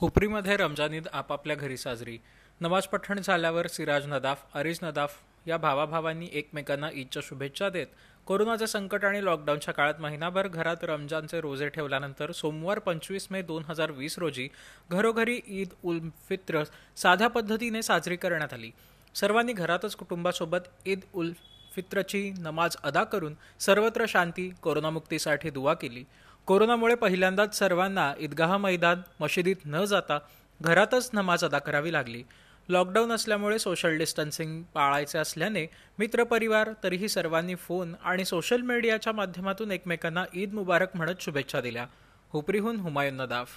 हुपरीमध्ये रमजान ईद आपापल्या घरी साजरी नमाज पठण झाल्यावर सिराज नदाफ अरिज नदाफ या भावाभावांनी एकमेकांना ईदच्या शुभेच्छा देत कोरोनाचे संकट आणि लॉकडाऊनच्या काळात महिनाभर घरात रमजानचे रोजे ठेवल्यानंतर सोमवार पंचवीस मे दोन हजार वीस रोजी घरोघरी ईद उल फित्र साध्या पद्धतीने साजरी करण्यात आली सर्वांनी घरातच कुटुंबासोबत ईद उल फित्रची नमाज अदा करून सर्वत्र शांती कोरोनामुक्तीसाठी दुवा केली कोरोनामुळे पहिल्यांदाच सर्वांना ईदगाह मैदान मशिदीत न जाता घरातच नमाज अदा करावी लागली लॉकडाऊन असल्यामुळे सोशल डिस्टन्सिंग पाळायचे असल्याने मित्रपरिवार तरीही सर्वांनी फोन आणि सोशल मीडियाच्या माध्यमातून एकमेकांना ईद मुबारक म्हणत शुभेच्छा दिल्या हुपरीहून हुमायून नदाफ